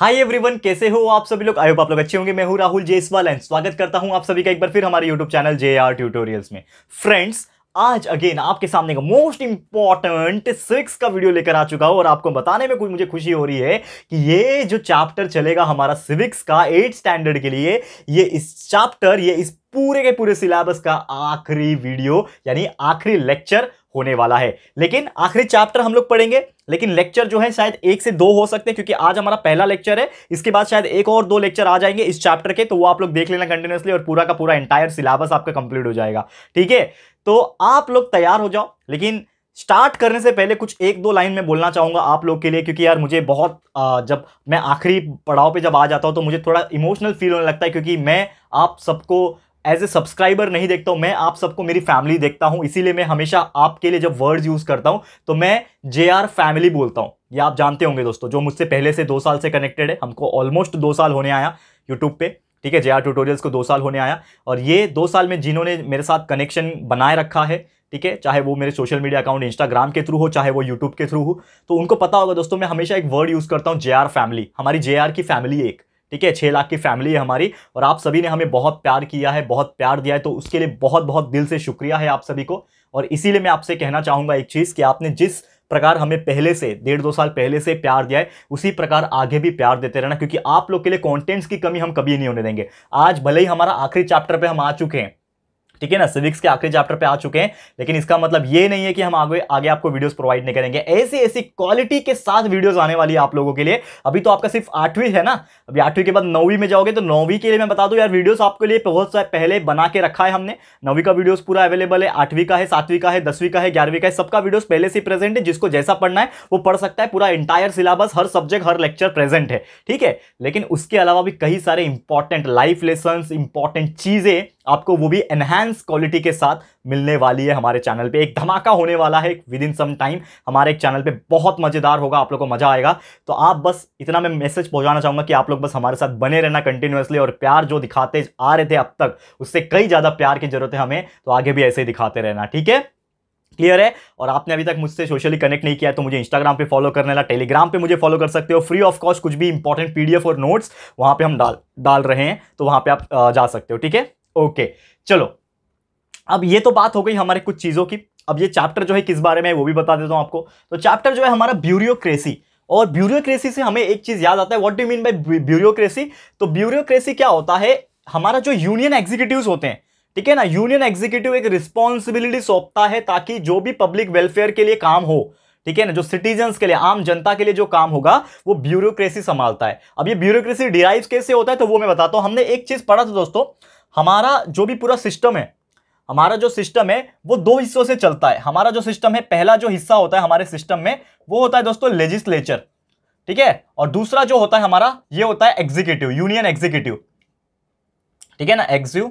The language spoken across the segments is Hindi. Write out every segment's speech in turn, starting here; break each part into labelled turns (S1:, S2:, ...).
S1: हाय एवरीवन कैसे हो आप सभी लोग होप आप लोग अच्छे होंगे मैं हूं राहुल जयसवाल एंड स्वागत करता हूं आप सभी का एक बार फिर हमारे YouTube channel J R tutorials में फ्रेंड्स आज अगेन आपके सामने का मोस्ट इंपॉर्टेंट सिक्स का वीडियो लेकर आ चुका हूं और आपको बताने में मुझे खुशी हो रही है कि ये जो चैप्टर चलेगा हमारा सिविक्स का एट स्टैंडर्ड के लिए ये इस चैप्टर ये इस पूरे के पूरे सिलेबस का आखिरी वीडियो यानी आखिरी लेक्चर होने वाला है लेकिन आखिरी चैप्टर हम लोग पढ़ेंगे लेकिन लेक्चर जो है शायद एक से दो हो सकते हैं क्योंकि आज हमारा पहला लेक्चर है इसके बाद शायद एक और दो लेक्चर आ जाएंगे इस चैप्टर के तो वो आप लोग देख लेना कंटिन्यूसली और पूरा का पूरा एंटायर सिलेबस आपका कंप्लीट हो जाएगा ठीक है तो आप लोग तैयार हो जाओ लेकिन स्टार्ट करने से पहले कुछ एक दो लाइन में बोलना चाहूंगा आप लोग के लिए क्योंकि यार मुझे बहुत जब मैं आखिरी पड़ाव पे जब आ जाता हूँ तो मुझे थोड़ा इमोशनल फील होने लगता है क्योंकि मैं आप सबको एज ए सब्सक्राइबर नहीं देखता हूँ मैं आप सबको मेरी फैमिली देखता हूँ इसीलिए मैं हमेशा आपके लिए जब वर्ड्स यूज़ करता हूँ तो मैं जे आर फैमिली बोलता हूँ ये आप जानते होंगे दोस्तों जो मुझसे पहले से दो साल से कनेक्टेड है हमको ऑलमोस्ट दो साल होने आया यूट्यूब पे ठीक है जे आर ट्यूटोरियल्स को दो साल होने आया और ये दो साल में जिन्होंने मेरे साथ कनेक्शन बनाए रखा है ठीक है चाहे वो मेरे सोशल मीडिया अकाउंट इंस्टाग्राम के थ्रू हो चाहे वो यूट्यूब के थ्रू हो तो उनको पता होगा दोस्तों मैं हमेशा एक वर्ड यूज़ करता हूँ जे आर फैमिली हमारी जे आर की फैमिली एक ठीक है छः लाख की फैमिली है हमारी और आप सभी ने हमें बहुत प्यार किया है बहुत प्यार दिया है तो उसके लिए बहुत बहुत दिल से शुक्रिया है आप सभी को और इसीलिए मैं आपसे कहना चाहूँगा एक चीज़ कि आपने जिस प्रकार हमें पहले से डेढ़ दो साल पहले से प्यार दिया है उसी प्रकार आगे भी प्यार देते रहना क्योंकि आप लोग के लिए कॉन्टेंट्स की कमी हम कभी नहीं होने देंगे आज भले ही हमारा आखिरी चैप्टर पर हम आ चुके हैं ठीक है ना सिविक्स के आखिरी चैप्टर पे आ चुके हैं लेकिन इसका मतलब ये नहीं है कि हम आगे आगे आपको वीडियोस प्रोवाइड नहीं करेंगे ऐसी ऐसी क्वालिटी के साथ वीडियोस आने वाली है आप लोगों के लिए अभी तो आपका सिर्फ आठवीं है ना अभी आठवीं के बाद नौवीं में जाओगे तो नौवीं के लिए मैं बता दूँ यार वीडियोज आपके लिए बहुत सारे पहले बना के रखा है हमने नौवीं का वीडियोज पूरा अवेलेबल है आठवीं का है सातवीं का है दसवीं का है ग्यारहवीं का है सबका वीडियोज़ पहले से प्रेजेंट है जिसको जैसा पढ़ना है वो पढ़ सकता है पूरा इंटायर सिलेबस हर सब्जेक्ट हर लेक्चर प्रेजेंट है ठीक है लेकिन उसके अलावा भी कई सारे इंपॉर्टेंट लाइफ लेसन इंपॉर्टेंट चीज़ें आपको वो भी एनहेंस क्वालिटी के साथ मिलने वाली है हमारे चैनल पे एक धमाका होने वाला है विद इन सम टाइम हमारे एक चैनल पे बहुत मज़ेदार होगा आप लोग को मज़ा आएगा तो आप बस इतना मैं मैसेज पहुंचाना चाहूँगा कि आप लोग बस हमारे साथ बने रहना कंटिन्यूसली और प्यार जो दिखाते आ रहे थे अब तक उससे कई ज़्यादा प्यार की ज़रूरत है हमें तो आगे भी ऐसे ही दिखाते रहना ठीक है क्लियर है और आपने अभी तक मुझसे सोशली कनेक्ट नहीं किया तो मुझे इंस्टाग्राम पे फॉलो करने ला टेलीग्राम पे मुझे फॉलो कर सकते हो फ्री ऑफ कॉस्ट कुछ भी इंपॉर्टेंट पीडीएफ और नोट्स वहाँ पे हम डाल डाल रहे हैं तो वहाँ पे आप जा सकते हो ठीक है ओके चलो अब ये तो बात हो गई हमारे कुछ चीज़ों की अब ये चैप्टर जो है किस बारे में है वो भी बता देता हूँ आपको तो चैप्टर जो है हमारा ब्यूरोक्रेसी और ब्यूरोक्रेसी से हमें एक चीज़ याद आता है what do mean by bureaucracy तो ब्यूरोक्रेसी क्या होता है हमारा जो यूनियन एग्जीक्यूटिव होते हैं ठीक है ना यूनियन एग्जीक्यूटिव एक रिस्पॉन्सिबिलिटी सौंपता है ताकि जो भी पब्लिक वेलफेयर के लिए काम हो ठीक है ना जो सिटीजन के लिए आम जनता के लिए जो काम होगा वो ब्यूरोक्रेसी संभालता है अब ये ब्यूरोक्रेसी डिराइव कैसे होता है तो वो मैं बताता हूँ हमने एक चीज पढ़ा था दोस्तों हमारा जो भी पूरा सिस्टम है हमारा जो सिस्टम है वो दो हिस्सों से चलता है हमारा जो सिस्टम है पहला जो हिस्सा होता है हमारे सिस्टम में वो होता है दोस्तों लेजिस्लेचर ठीक है और दूसरा जो होता है हमारा ये होता है एग्जीक्यूटिव यूनियन एग्जीक्यूटिव ठीक है ना एग्जू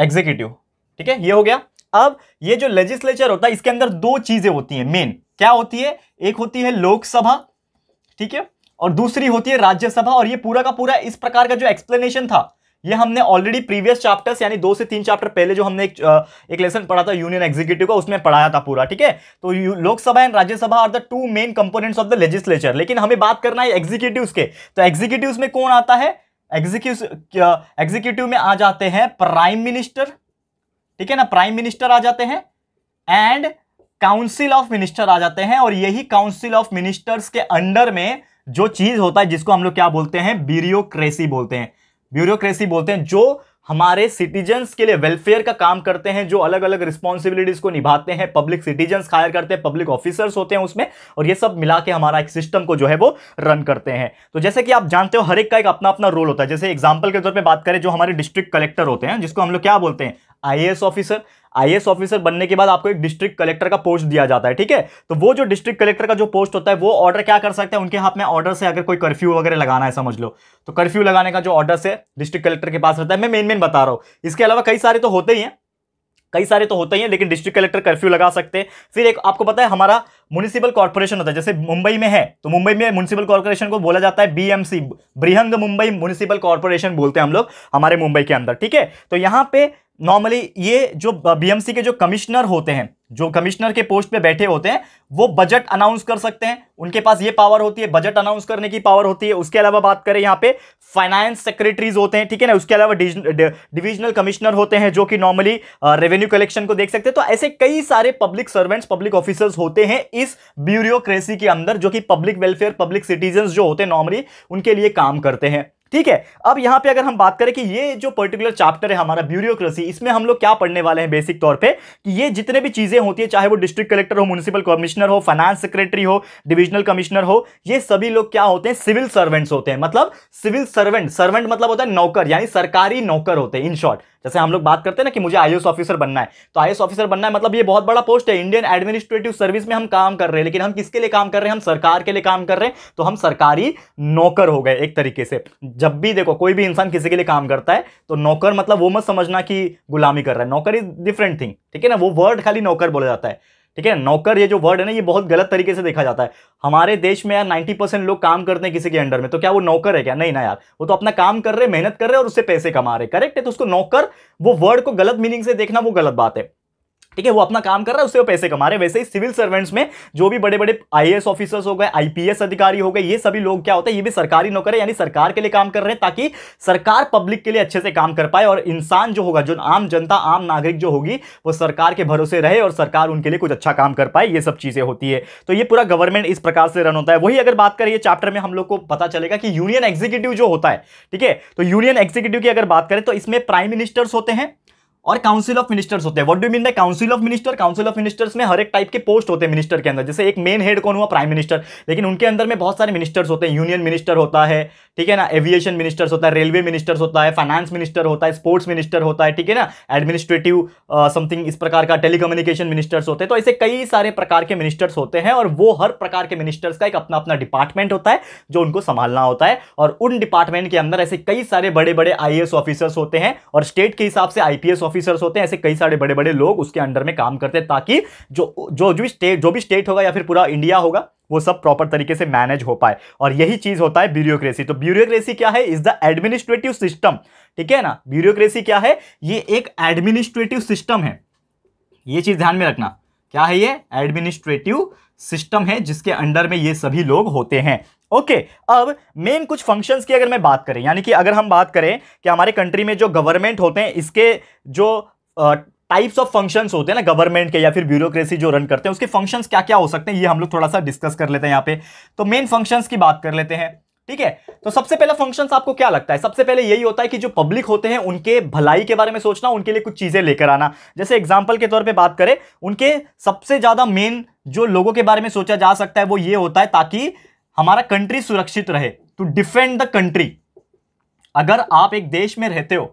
S1: एग्जीक्यूटिव ठीक है ये हो गया अब ये जो लेजिस्लेचर होता है इसके अंदर दो चीजें होती हैं मेन क्या होती है एक होती है लोकसभा ठीक है और दूसरी होती है राज्यसभा और ये पूरा का पूरा इस प्रकार का जो एक्सप्लेनेशन था ये हमने ऑलरेडी प्रीवियस चैप्टर्स यानी दो से तीन चैप्टर पहले जो हमने एक, एक लेसन पढ़ा था यूनियन एग्जीक्यूटिव का उसमें पढ़ाया था पूरा ठीक है तो Lok Sabha and Rajya Sabha are the two main components of the legislature लेकिन हमें बात करना है एग्जीक्यूटिव के तो एग्जीक्यूटिव में कौन आता है एग्जीक्यूटिव एग्जीक्यूटिव में आ जाते हैं प्राइम मिनिस्टर ठीक है ना प्राइम मिनिस्टर आ जाते हैं एंड काउंसिल ऑफ मिनिस्टर आ जाते हैं और यही काउंसिल ऑफ मिनिस्टर्स के अंडर में जो चीज़ होता है जिसको हम लोग क्या बोलते हैं ब्यूरोक्रेसी बोलते हैं ब्यूरोक्रेसी बोलते हैं जो हमारे सिटीजन्स के लिए वेलफेयर का काम करते हैं जो अलग अलग रिस्पॉन्सिबिलिटीज़ को निभाते हैं पब्लिक सिटीजन्स हायर करते हैं पब्लिक ऑफिसर्स होते हैं उसमें और ये सब मिला के हमारा एक सिस्टम को जो है वो रन करते हैं तो जैसे कि आप जानते हो हर एक का एक अपना अपना रोल होता है जैसे एग्जाम्पल के तौर पर बात करें जो हमारे डिस्ट्रिक्ट कलेक्टर होते हैं जिसको हम लोग क्या बोलते हैं आई ऑफिसर आई ऑफिसर बनने के बाद आपको एक डिस्ट्रिक्ट कलेक्टर का पोस्ट दिया जाता है ठीक है तो वो जो डिस्ट्रिक्ट कलेक्टर का जो पोस्ट होता है वो ऑर्डर क्या कर सकते हैं उनके हाथ में ऑर्डर से अगर कोई कर्फ्यू वगैरह लगाना है समझ लो तो कर्फ्यू लगाने का जो ऑर्डर से डिस्ट्रिक्ट कलेक्टर के पास रहता है मैं मेन मेन बता रहा हूँ इसके अलावा कई सारे तो होते ही हैं कई सारे तो होते ही हैं लेकिन डिस्ट्रिक्ट कलेक्टर कर्फ्यू लगा सकते हैं फिर एक आपको पता है हमारा म्यूनिसिपल कॉर्पोरेशन होता है जैसे मुंबई में है तो मुंबई में म्यूनिसिपल कॉर्पोरेशन को बोला जाता है BMC Brihanmumbai municipal corporation बोलते हैं हम लोग हमारे मुंबई के अंदर ठीक है तो यहाँ पे नॉर्मली ये जो बीएमसी के जो कमिश्नर होते हैं जो कमिश्नर के पोस्ट पे बैठे होते हैं वो बजट अनाउंस कर सकते हैं उनके पास ये पावर होती है बजट अनाउंस करने की पावर होती है उसके अलावा बात करें यहाँ पे फाइनेंस सेक्रेटरीज होते हैं ठीक है ना उसके अलावा डिविजनल कमिश्नर होते हैं जो कि नॉर्मली रेवेन्यू कलेक्शन को देख सकते हैं तो ऐसे कई सारे पब्लिक सर्वेंट्स पब्लिक ऑफिसर्स होते हैं इस ब्यूरोक्रेसी के अंदर जो कि पब्लिक वेलफेयर पब्लिक सिटीजन जो होते हैं नॉर्मली उनके लिए काम करते हैं ठीक है अब यहां पे अगर हम बात करें कि ये जो पर्टिकुलर चैप्टर है हमारा ब्यूरोक्रेसी इसमें हम लोग क्या पढ़ने वाले हैं बेसिक तौर पे कि ये जितने भी चीज़ें होती है चाहे वो डिस्ट्रिक्ट कलेक्टर हो म्यूनिसिपल कमिश्नर हो फाइनेंस सेक्रेटरी हो डिविजनल कमिश्नर हो ये सभी लोग क्या होते हैं सिविल सर्वेंट्स होते हैं मतलब सिविल सर्वेंट सर्वेंट मतलब होता है नौकर यानी सरकारी नौकर होते हैं इन शॉर्ट जैसे हम लोग बात करते हैं ना कि मुझे आई ऑफिसर बनना है तो आई ऑफिसर बनना है मतलब ये बहुत बड़ा पोस्ट है इंडियन एडमिनिस्ट्रेटिव सर्विस में हम काम कर रहे हैं लेकिन हम किसके लिए काम कर रहे हैं हम सरकार के लिए काम कर रहे हैं तो हम सरकारी नौकर हो गए एक तरीके से जब भी देखो कोई भी इंसान किसी के लिए काम करता है तो नौकर मतलब वो मत समझना कि गुलामी कर रहा है नौकर इज डिफरेंट थिंग ठीक है ना वो वर्ड खाली नौकर बोला जाता है ठीक है नौकर ये जो वर्ड है ना ये बहुत गलत तरीके से देखा जाता है हमारे देश में यार नाइन्टी परसेंट लोग काम करते हैं किसी के अंडर में तो क्या वो नौकर है क्या नहीं ना यार वो तो अपना काम कर रहे मेहनत कर रहे और उससे पैसे कमा रहे करेक्ट है तो उसको नौकर वो वर्ड को गलत मीनिंग से देखना वो गलत बात है ठीक है वो अपना काम कर रहा है उससे वो पैसे कमा रहे हैं वैसे ही सिविल सर्वेंट्स में जो भी बड़े बड़े आई ऑफिसर्स हो गए आई अधिकारी हो गए ये सभी लोग क्या होते हैं ये भी सरकारी नौकर है यानी सरकार के लिए काम कर रहे हैं ताकि सरकार पब्लिक के लिए अच्छे से काम कर पाए और इंसान जो होगा जो आम जनता आम नागरिक जो होगी वो सरकार के भरोसे रहे और सरकार उनके लिए कुछ अच्छा काम कर पाए ये सब चीज़ें होती है तो ये पूरा गवर्नमेंट इस प्रकार से रन होता है वही अगर बात करें ये चैप्टर में हम लोग को पता चलेगा कि यूनियन एग्जीक्यूटिव जो होता है ठीक है तो यूनियन एग्जीक्यूटिव की अगर बात करें तो इसमें प्राइम मिनिस्टर्स होते हैं और काउंसिल ऑफ मिनिस्टर्स होते हैं what do mean the council of minister council of ministers में हर एक टाइप के पोस्ट होते हैं मिनिस्टर के अंदर जैसे एक मेन हेड कौन हुआ प्राइम मिनिस्टर लेकिन उनके अंदर में बहुत सारे मिनिस्टर्स होते हैं यूनियन मिनिस्टर होता है ठीक है ना एविएशन मिनिस्टर्स होता है रेलवे मिनिस्टर्स होता है फाइनेंस मिनिस्टर होता है स्पोर्ट्स मिनिस्टर होता है ठीक है ना एडमिनिस्ट्रेटिव समथिंग इस प्रकार का टेलीकम्युनिकेशन मिनिस्टर्स होते हैं तो ऐसे कई सारे प्रकार के मिनिस्टर्स होते हैं और वो हर प्रकार के मिनिस्टर्स का एक अपना अपना डिपार्टमेंट होता है जो उनको संभालना होता है और उन डिपार्टमेंट के अंदर ऐसे कई सारे बड़े बड़े आई ऑफिसर्स होते हैं और स्टेट के हिसाब से आई ऑफिस ऑफिसर्स होते हैं ऐसे कई सारे बड़े बड़े लोग उसके अंडर में काम करते हैं ताकि जो जो जो भी स्टेट जो भी स्टेट होगा या फिर पूरा इंडिया होगा वो सब प्रॉपर तरीके से मैनेज हो पाए और यही चीज़ होता है ब्यूरोक्रेसी तो ब्यूरोक्रेसी क्या है इज द एडमिनिस्ट्रेटिव सिस्टम ठीक है ना ब्यूरोक्रेसी क्या है ये एक एडमिनिस्ट्रेटिव सिस्टम है ये चीज़ ध्यान में रखना क्या है ये एडमिनिस्ट्रेटिव सिस्टम है जिसके अंडर में ये सभी लोग होते हैं ओके okay, अब मेन कुछ फंक्शंस की अगर मैं बात करें यानी कि अगर हम बात करें कि हमारे कंट्री में जो गवर्नमेंट होते हैं इसके जो टाइप्स ऑफ फंक्शंस होते हैं ना गवर्नमेंट के या फिर ब्यूरोक्रेसी जो रन करते हैं उसके फंक्शंस क्या क्या हो सकते हैं ये हम लोग थोड़ा सा डिस्कस कर लेते हैं यहाँ पे तो मेन फंक्शंस की बात कर लेते हैं ठीक है तो सबसे पहला फंक्शंस आपको क्या लगता है सबसे पहले यही होता है कि जो पब्लिक होते हैं उनके भलाई के बारे में सोचना उनके लिए कुछ चीज़ें लेकर आना जैसे एग्जाम्पल के तौर पर बात करें उनके सबसे ज़्यादा मेन जो लोगों के बारे में सोचा जा सकता है वो ये होता है ताकि हमारा कंट्री सुरक्षित रहे टू डिफेंड द कंट्री अगर आप एक देश में रहते हो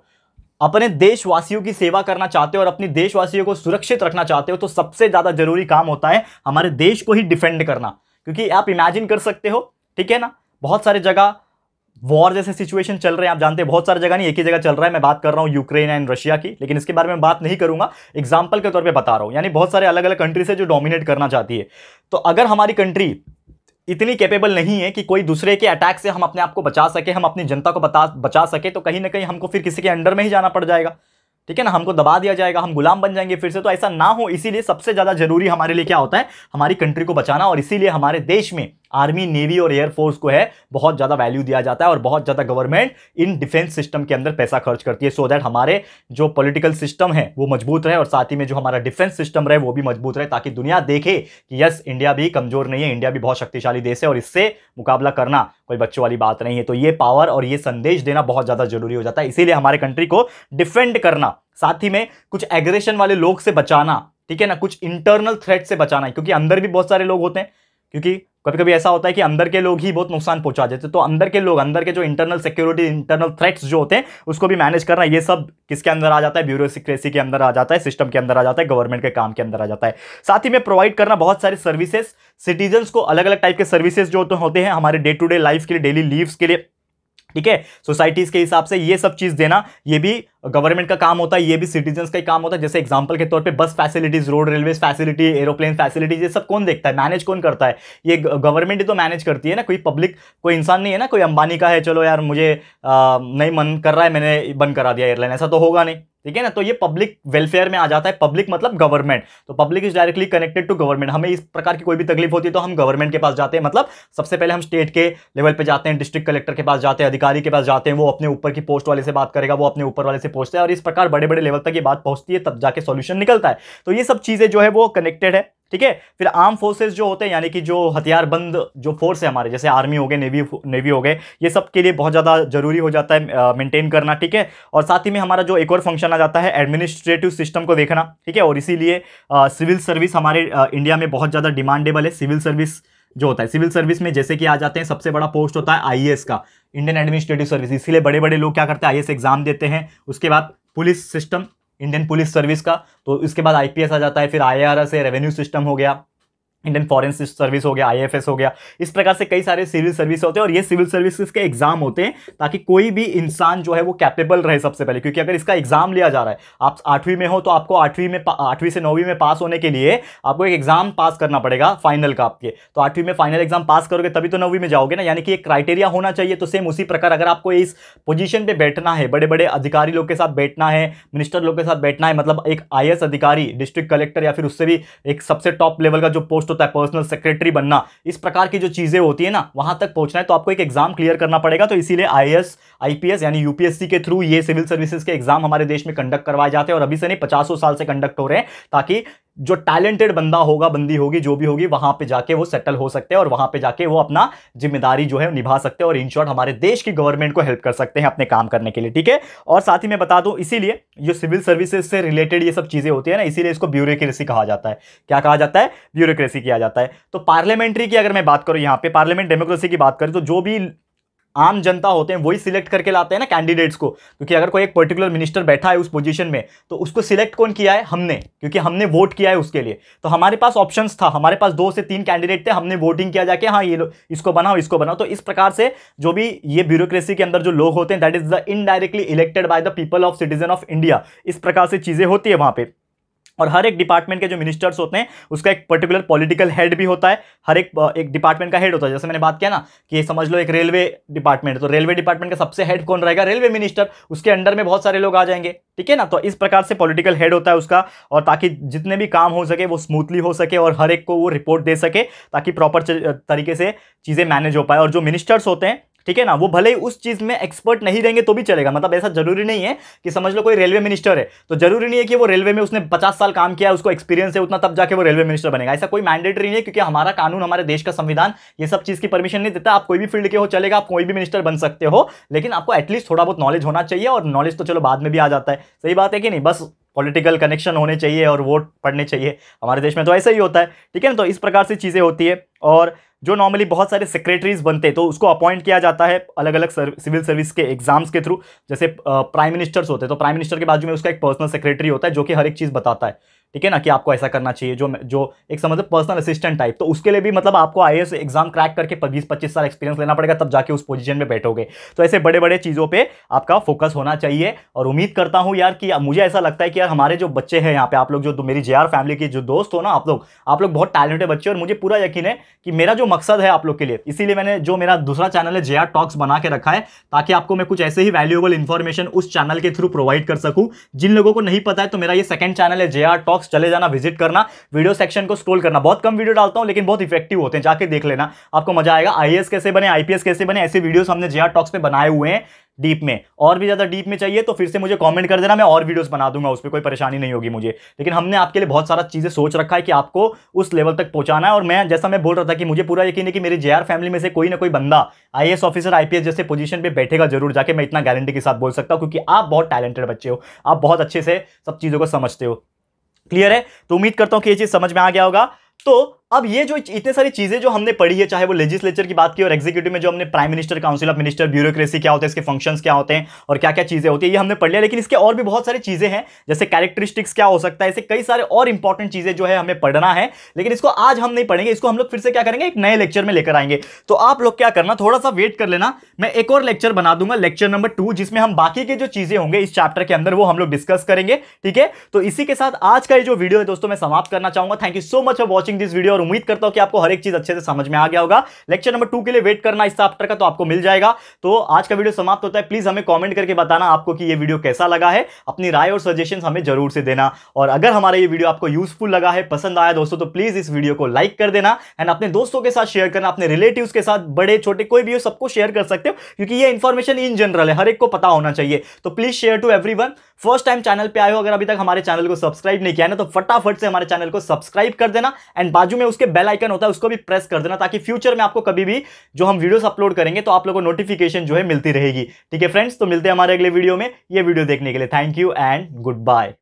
S1: अपने देशवासियों की सेवा करना चाहते हो और अपने देशवासियों को सुरक्षित रखना चाहते हो तो सबसे ज़्यादा जरूरी काम होता है हमारे देश को ही डिफेंड करना क्योंकि आप इमेजिन कर सकते हो ठीक है ना बहुत सारे जगह वॉर जैसे सिचुएशन चल रहे हैं आप जानते हैं बहुत सारी जगह नहीं एक ही जगह चल रहा है मैं बात कर रहा हूँ यूक्रेन एंड रशिया की लेकिन इसके बारे में बात नहीं करूंगा एग्जाम्पल के तौर पर बता रहा हूँ यानी बहुत सारे अलग अलग कंट्री से जो डोमिनेट करना चाहती है तो अगर हमारी कंट्री इतनी कैपेबल नहीं है कि कोई दूसरे के अटैक से हम अपने आप को बचा सके हम अपनी जनता को बता बचा सके तो कहीं ना कहीं हमको फिर किसी के अंडर में ही जाना पड़ जाएगा ठीक है ना हमको दबा दिया जाएगा हम गुलाम बन जाएंगे फिर से तो ऐसा ना हो इसीलिए सबसे ज़्यादा जरूरी हमारे लिए क्या होता है हमारी कंट्री को बचाना और इसीलिए हमारे देश में आर्मी नेवी और एयरफोर्स को है बहुत ज़्यादा वैल्यू दिया जाता है और बहुत ज़्यादा गवर्नमेंट इन डिफेंस सिस्टम के अंदर पैसा खर्च करती है सो so दैट हमारे जो पॉलिटिकल सिस्टम है वो मजबूत रहे और साथ ही में जो हमारा डिफेंस सिस्टम रहे वो भी मजबूत रहे ताकि दुनिया देखे कि यस इंडिया भी कमज़ोर नहीं है इंडिया भी बहुत शक्तिशाली देश है और इससे मुकाबला करना कोई बच्चों वाली बात नहीं है तो ये पावर और ये संदेश देना बहुत ज़्यादा जरूरी हो जाता है इसीलिए हमारे कंट्री को डिफेंड करना साथ ही में कुछ एग्रेशन वाले लोग से बचाना ठीक है ना कुछ इंटरनल थ्रेट से बचाना है क्योंकि अंदर भी बहुत सारे लोग होते हैं क्योंकि कभी कभी ऐसा होता है कि अंदर के लोग ही बहुत नुकसान पहुंचा देते तो अंदर के लोग अंदर के जो इंटरनल सिक्योरिटी इंटरनल थ्रेट्स जो होते हैं उसको भी मैनेज करना ये सब किसके अंदर आ जाता है ब्यूरोक्रेसी के अंदर आ जाता है सिस्टम के अंदर आ जाता है गवर्नमेंट के काम के अंदर आ जाता है साथ ही में प्रोवाइड करना बहुत सारी सर्विसेज सिटीजन्स को अलग अलग टाइप के सर्विसेज जो होते हैं हमारे डे टू डे लाइफ के लिए डेली लीव्स के लिए ठीक है सोसाइटीज़ के हिसाब से ये सब चीज़ देना ये भी गवर्नमेंट का काम होता है ये भी सिटीजन्स का ही काम होता है जैसे एग्जांपल के तौर पे bus facilities road railway facility aeroplane facilities ये सब कौन देखता है मैनेज कौन करता है ये गवर्नमेंट ही तो मैनेज करती है ना कोई पब्लिक कोई इंसान नहीं है ना कोई अंबानी का है चलो यार मुझे आ, नहीं मन कर रहा है मैंने बंद करा दिया एयरलाइन ऐसा तो होगा नहीं ठीक है ना तो ये पब्लिक वेलफेयर में आ जाता है पब्लिक मतलब गवर्नमेंट तो public is directly connected to government हमें इस प्रकार की कोई भी तकलीफ होती है तो हम गवर्नमेंट के पास जाते हैं मतलब सबसे पहले हम स्टेट के लेवल पे जाते हैं डिस्ट्रिक्ट कलेक्टर के पास जाते हैं अधिकारी के पास जाते हैं वो अपने ऊपर की पोस्ट वाले से बात करेगा वो अपने ऊपर वाले से पहुंचते है और इस प्रकार बड़े बड़े लेवल तक ये बात पहुंचती है तब जाके सोल्यूशन निकलता है तो ये सब चीज़ें जो है वो कनेक्टेड है ठीक है फिर आर्म फोर्सेस जो होते हैं यानी कि जो हथियारबंद जो फोर्स है हमारे जैसे आर्मी हो गए नेवी नेवी हो गए ये सब के लिए बहुत ज़्यादा जरूरी हो जाता है मेंटेन करना ठीक है और साथ ही में हमारा जो एक और फंक्शन आ जाता है एडमिनिस्ट्रेटिव सिस्टम को देखना ठीक है और इसीलिए सिविल सर्विस हमारे आ, इंडिया में बहुत ज़्यादा डिमांडेबल है सिविल सर्विस जो होता है सिविल सर्विस में जैसे कि आ जाते हैं सबसे बड़ा पोस्ट होता है आई का इंडियन एडमिनिस्ट्रेटिव सर्विस इसीलिए बड़े बड़े लोग क्या करते हैं आई एग्जाम देते हैं उसके बाद police system Indian police service का तो इसके बाद आईपीएस आ जाता है फिर आईआरएस है रेवेन्यू सिस्टम हो गया इंडियन फॉरेन सर्विस हो गया आईएफएस हो गया इस प्रकार से कई सारे सिविल सर्विस होते हैं और ये सिविल सर्विसेज के एग्जाम होते हैं ताकि कोई भी इंसान जो है वो कैपेबल रहे सबसे पहले क्योंकि अगर इसका एग्जाम लिया जा रहा है आप आठवीं में हो तो आपको आठवीं में आठवीं से नौवीं में पास होने के लिए आपको एक एग्जाम पास करना पड़ेगा फाइनल का आपके तो आठवीं में फाइनल एग्जाम पास करोगे तभी तो नौवीं में जाओगे ना यानी कि एक क्राइटेरिया होना चाहिए तो सेम उसी प्रकार अगर आपको इस पोजिशन पर बैठना है बड़े बड़े अधिकारी लोग के साथ बैठना है मिनिस्टर लोग के साथ बैठना है मतलब एक आई अधिकारी डिस्ट्रिक्ट कलेक्टर या फिर उससे भी एक सबसे टॉप लेवल का जो पोस्ट होता है पर्सनल सेक्रेटरी बनना इस प्रकार की जो चीज़ें होती है ना वहाँ तक पहुँचना है तो आपको एक एग्जाम क्लियर करना पड़ेगा तो इसीलिए आई एस यानी यूपीएससी के थ्रू ये सिविल सर्विसेज के एग्जाम हमारे देश में कंडक्ट करवाए जाते हैं और अभी से नहीं पचासों साल से कंडक्ट हो रहे हैं ताकि जो टैलेंटेड बंदा होगा बंदी होगी जो भी होगी वहां पे जाके वो सेटल हो सकते हैं और वहां पे जाके वो अपना जिम्मेदारी जो है निभा सकते हैं और इन शॉर्ट हमारे देश की गवर्नमेंट को हेल्प कर सकते हैं अपने काम करने के लिए ठीक है और साथ ही मैं बता दूं इसीलिए जो सिविल सर्विसेज से रिलेटेड ये सब चीज़ें होती है ना इसीलिए इसको ब्यूरोक्रेसी कहा जाता है क्या कहा जाता है ब्यूरोक्रेसी किया जाता है तो पार्लियामेंट्री की अगर मैं बात करूँ यहाँ पे पार्लियामेंट डेमोक्रेसी की बात करूँ तो जो भी आम जनता होते हैं वही सिलेक्ट करके लाते हैं ना कैंडिडेट्स को क्योंकि अगर कोई एक पर्टिकुलर मिनिस्टर बैठा है उस पोजीशन में तो उसको सिलेक्ट कौन किया है हमने क्योंकि हमने वोट किया है उसके लिए तो हमारे पास ऑप्शंस था हमारे पास दो से तीन कैंडिडेट थे हमने वोटिंग किया जाके हाँ ये इसको बनाओ इसको बनाओ तो इस प्रकार से जो भी ये ब्यूरोक्रेसी के अंदर जो लोग होते हैं that is the indirectly elected by the people of citizen of India इस प्रकार से चीज़ें होती है वहाँ पर और हर एक डिपार्टमेंट के जो मिनिस्टर्स होते हैं उसका एक पर्टिकुलर पॉलिटिकल हेड भी होता है हर एक एक डिपार्टमेंट का हेड होता है जैसे मैंने बात किया ना कि समझ लो एक रेलवे डिपार्टमेंट तो रेलवे डिपार्टमेंट का सबसे हेड कौन रहेगा रेलवे मिनिस्टर उसके अंडर में बहुत सारे लोग आ जाएंगे ठीक है ना तो इस प्रकार से पॉलिटिकल हेड होता है उसका और ताकि जितने भी काम हो सके वो स्मूथली हो सके और हर एक को वो रिपोर्ट दे सके ताकि प्रॉपर तरीके से चीज़ें मैनेज हो पाए और जो मिनिस्टर्स होते हैं ठीक है ना वो भले ही उस चीज़ में एक्सपर्ट नहीं रहेंगे तो भी चलेगा मतलब ऐसा जरूरी नहीं है कि समझ लो कोई रेलवे मिनिस्टर है तो जरूरी नहीं है कि वो रेलवे में उसने पचास साल काम किया उसको एक्सपीरियंस है उतना तब जाके वो रेलवे मिनिस्टर बनेगा ऐसा कोई मैंडेटरी नहीं है क्योंकि हमारा कानून हमारे देश का संविधान ये सब चीज़ की परमिशन नहीं देता आप कोई भी फील्ड के हो चलेगा आप कोई भी मिनिस्टर बन सकते हो लेकिन आपको एटलीस्ट थोड़ा बहुत नॉलेज होना चाहिए और नॉलेज तो चलो बाद में भी आ जाता है सही बात है कि नहीं बस पॉलिटिकल कनेक्शन होने चाहिए और वोट पड़ने चाहिए हमारे देश में तो ऐसा ही होता है ठीक है ना तो इस प्रकार से चीज़ें होती है और जो नॉर्मली बहुत सारे सेक्रेटरीज बनते हैं तो उसको अपॉइंट किया जाता है अलग अलग सर्व, सिविल सर्विस के एग्जाम्स के थ्रू जैसे प्राइम मिनिस्टर्स होते हैं तो प्राइम मिनिस्टर के बाजू में उसका एक पर्सनल सेक्रेटरी होता है जो कि हर एक चीज़ बताता है ठीक है ना कि आपको ऐसा करना चाहिए जो जो एक समझ पर्सनल असिस्टेंट टाइप तो उसके लिए भी मतलब आपको आई एग्जाम क्रैक करके बीस पच्चीस साल एक्सपीरियंस लेना पड़ेगा तब जाके उस पोजीशन में बैठोगे तो ऐसे बड़े बड़े चीज़ों पर आपका फोकस होना चाहिए और उम्मीद करता हूँ यार कि मुझे ऐसा लगता है कि यार हमारे जो बच्चे हैं यहाँ पे आप लोग जो मेरी जे फैमिली के जो दोस्त हो ना आप लोग आप लोग बहुत टैलेंटेड बच्चे और मुझे पूरा यकीन है कि मेरा जो मकसद है आप लोग के लिए इसीलिए मैंने जो मेरा दूसरा चैनल है जे टॉक्स बना के रखा है ताकि आपको मैं कुछ ऐसे ही वैल्यूएबल इन्फॉर्मेशन उस चैनल के थ्रू प्रोवाइड कर सकूँ जिन लोगों को नहीं पता है तो मेरा ये सेकंड चैनल है जे आर टॉक्स चले जाना विजिट करना वीडियो सेक्शन को स्क्रोल करना बहुत कम वीडियो डालता हूँ लेकिन बहुत इफेक्टिव होते हैं जाके देख लेना आपको मजा आएगा आई कैसे बने आई कैसे बने ऐसे वीडियोज हमने जे आर टॉक्स में बनाए हुए हैं डीप में और भी ज़्यादा डीप में चाहिए तो फिर से मुझे कमेंट कर देना मैं और वीडियोस बना दूंगा उस पर कोई परेशानी नहीं होगी मुझे लेकिन हमने आपके लिए बहुत सारा चीज़ें सोच रखा है कि आपको उस लेवल तक पहुंचाना है और मैं जैसा मैं बोल रहा था कि मुझे पूरा यकीन है कि मेरी जे फैमिली में से कोई ना कोई बंदा आई ऑफिसर आईपीएस जैसे पोजीशन पर बैठेगा जरूर जाके मैं इतना गारंटी के साथ बोल सकता हूँ क्योंकि आप बहुत टैलेंटेड बच्चे हो आप बहुत अच्छे से सब चीज़ों को समझते हो क्लियर है तो उम्मीद करता हूँ कि ये चीज़ समझ में आ गया होगा तो अब ये जो इतने सारी चीज़ें जो हमने पढ़ी है चाहे वो लेजिस्लेचर की बात की और एग्जीक्यूटिव में जो हमने prime minister council of minister bureaucracy क्या होते हैं इसके फंक्शंस क्या होते हैं और क्या क्या चीज़ें होती है ये हमने पढ़ लिया लेकिन इसके और भी बहुत सारी चीज़ें हैं जैसे कैरेक्टरिस्टिक्स क्या हो सकता है ऐसे कई सारे और इंपॉर्टेंट चीज़ें जो है हमें पढ़ना है लेकिन इसको आज हम नहीं पढ़ेंगे इसको हम लोग फिर से क्या करेंगे एक नए लेक्चर में लेकर आएंगे तो आप लोग क्या करना थोड़ा सा वेट कर लेना मैं एक और लेक्चर बना दूंगा लेक्चर नंबर टू जिसमें हम बाकी के जो चीज़ें होंगे इस चैप्टर के अंदर वो हम लोग डिस्कस करेंगे ठीक है तो इसी के साथ आज का ये जो वीडियो है दोस्तों मैं समाप्त करना चाहूंगा thank you so much for watching this video और उम्मीद करता हूं कि आपको हर एक चीज अच्छे से समझ में आ गया होगा लेक्चर नंबर टू के लिए वेट करना इस चैप्टर का तो आपको मिल जाएगा तो आज का वीडियो समाप्त होता है प्लीज हमें कॉमेंट करके बताना आपको कि यह वीडियो कैसा लगा है अपनी राय और सजेशन हमें जरूर से देना और अगर हमारा ये वीडियो आपको यूजफुल लगा है पसंद आया दोस्तों तो प्लीज इस वीडियो को लाइक कर देना एंड अपने दोस्तों के साथ शेयर करना अपने रिलेटिव के साथ बड़े छोटे कोई भी हो सबको शेयर कर सकते हो क्योंकि यह इंफॉर्मेशन इन जनरल है हर एक को पता होना चाहिए तो please share to every first time channel पर आए हो अगर अभी तक हमारे चैनल को सब्सक्राइब नहीं किया ना तो फटाफट से हमारे चैनल को सब्सक्राइब कर देना एंड बाजू में में उसके बेल आइकन होता है उसको भी प्रेस कर देना ताकि फ्यूचर में आपको कभी भी जो हम वीडियोस अपलोड करेंगे तो आप लोगों को नोटिफिकेशन जो है मिलती रहेगी ठीक है फ्रेंड्स तो मिलते हैं हमारे अगले वीडियो में ये वीडियो देखने के लिए thank you and good bye